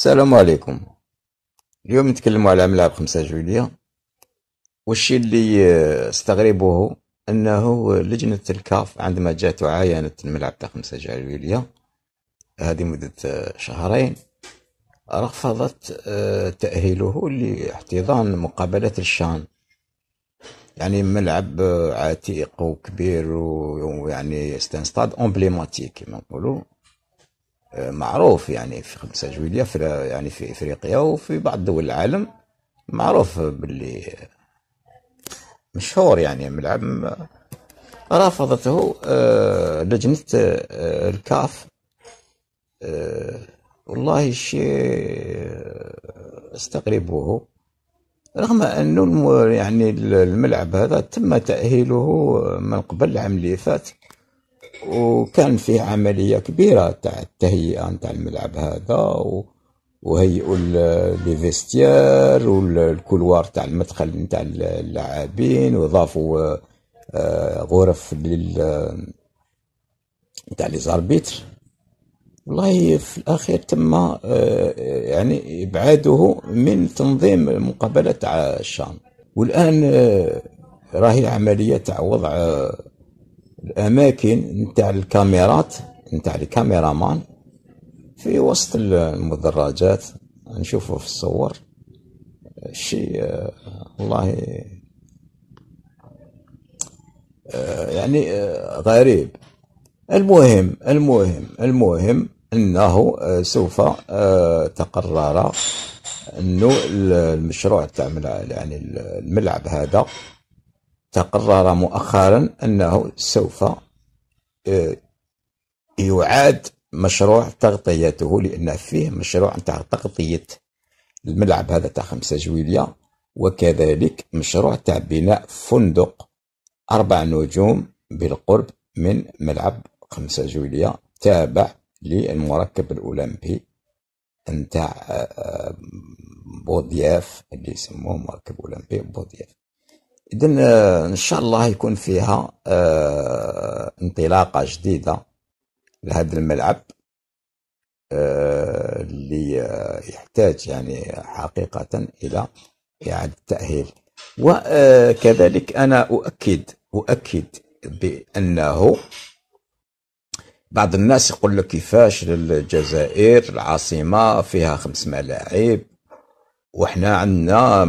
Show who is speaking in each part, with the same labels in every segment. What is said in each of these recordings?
Speaker 1: السلام عليكم اليوم نتكلم على ملعب خمسة جويلية والشي اللي آه، استغربوه انه لجنة الكاف عندما جات وعاينت الملعب تاع خمسة جويلية هذه مدة آه، شهرين رفضت آه، تأهيله لاحتضان مقابلة الشان يعني ملعب عتيق وكبير ويعني ستان ستاد امبليماتيك كما نقولوا معروف يعني في 5 جويلية في يعني في افريقيا وفي بعض دول العالم معروف باللي مشهور يعني ملعب رافضته آه، لجنة آه، الكاف آه، والله شيء استغربوه رغم انه يعني الملعب هذا تم تاهيله من قبل العام اللي فات وكان في عملية كبيرة تاع التهيئة نتاع الملعب هذا وهيئوا لي فيستيار والكولوار تاع المدخل نتاع اللاعبين وضافوا آه، آه، غرف لل نتاع لي زاربيتر والله في الاخير تم آه، يعني ابعاده من تنظيم المقابله تاع الشام والان راهي عمليه تاع وضع الاماكن نتاع الكاميرات نتاع الكاميرامان في وسط المدرجات نشوفه في الصور شيء آه، والله آه، يعني آه، غريب المهم المهم المهم انه سوف تقرر انه المشروع تاع يعني الملعب هذا تقرر مؤخرا أنه سوف آه، يعاد مشروع تغطيته لأن فيه مشروع تاع تغطية الملعب هذا تاع خمسة جويلية وكذلك مشروع تاع بناء فندق أربع نجوم بالقرب من ملعب خمسة جويلية تابع للمركب الأولمبي نتاع آه، آه، بوضياف اللي يسموه مركب أولمبي بوضياف إذا آه، إن شاء الله يكون فيها آه، انطلاقة جديدة لهذا الملعب آه، اللي يحتاج يعني حقيقة إلى إعادة تأهيل وكذلك أنا أؤكد أؤكد بأنه بعض الناس يقول لك كيفاش الجزائر العاصمة فيها خمس ملاعب وحنا عندنا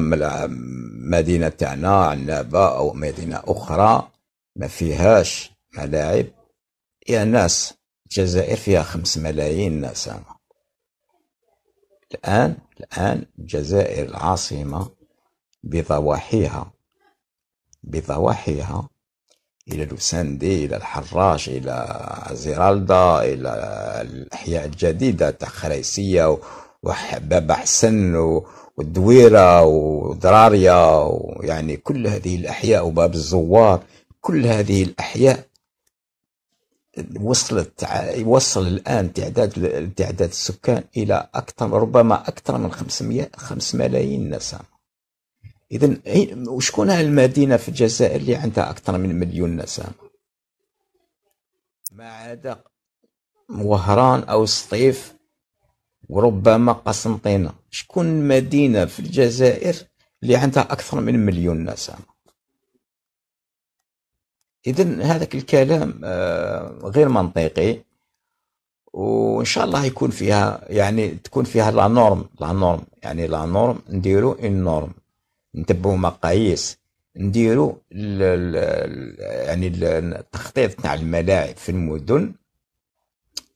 Speaker 1: مدينه تاعنا عنابه او مدينه اخرى ما فيهاش ملاعب يا ناس الجزائر فيها خمس ملايين ناس الآن الآن الجزائر العاصمة بضواحيها بضواحيها إلى لوساندي إلى الحراش إلى زيرالدا إلى الأحياء الجديدة تاع خريسية حسن والدويرة ودراريا ويعني كل هذه الأحياء وباب الزوار كل هذه الأحياء وصلت يوصل الآن تعداد تعداد السكان إلى أكثر ربما أكثر من 500 5 ملايين نسمة إذا وشكون المدينة في الجزائر اللي عندها أكثر من مليون نسمة ما عدا وهران أو سطيف وربما قسنطينة شكون مدينة في الجزائر اللي عندها أكثر من مليون نسمة إذا هذاك الكلام آه، غير منطقي وإن شاء الله يكون فيها يعني تكون فيها لا نورم لا نورم يعني لا نورم نديرو إن نورم نتبعو مقاييس نديرو الـ الـ يعني التخطيط تاع الملاعب في المدن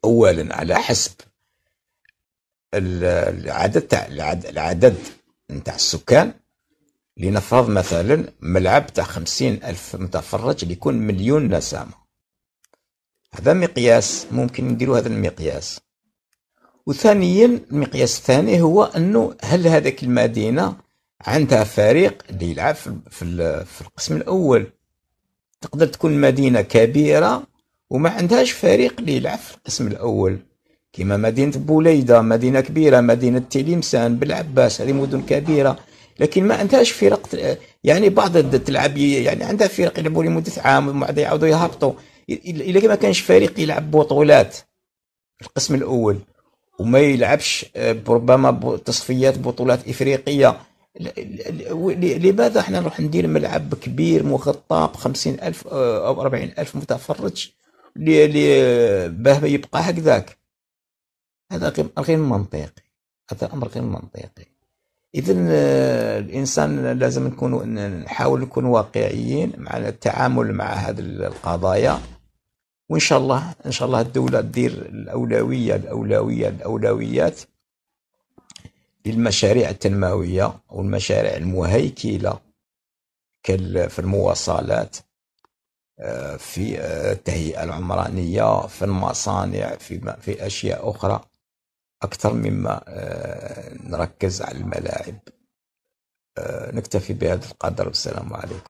Speaker 1: أولا على حسب العدد تاع العدد نتاع السكان لنفرض مثلا ملعب تاع خمسين ألف متفرج اللي يكون مليون نسامة هذا مقياس ممكن نديرو هذا المقياس وثانيا المقياس الثاني هو انه هل هذاك المدينه عندها فريق اللي يلعب في في القسم الاول تقدر تكون مدينه كبيره وما عندهاش فريق اللي يلعب في القسم الاول كما مدينة بوليدة مدينة كبيرة مدينة تلمسان بالعباس هذه مدن كبيرة لكن ما عندهاش فرق يعني بعض تلعب يعني عندها فرق يلعبوا لمدة عام بعد يعاودوا يهبطوا إلا ما كانش فريق يلعب بطولات القسم الأول وما يلعبش آه، ربما تصفيات بطولات إفريقية لماذا احنا نروح ندير ملعب كبير مغطى ب 50000 أو 40000 متفرج باه يبقى هكذاك هذا غير منطقي هذا أمر غير منطقي إذا آه، الإنسان لازم نكون نحاول نكون واقعيين مع التعامل مع هذه القضايا وإن شاء الله إن شاء الله الدولة تدير الأولوية الأولوية الأولويات للمشاريع التنموية والمشاريع المهيكلة كال في المواصلات آه، في آه، التهيئة العمرانية في المصانع في في أشياء أخرى أكثر مما آه، نركز على الملاعب آه، نكتفي بهذا القدر والسلام عليكم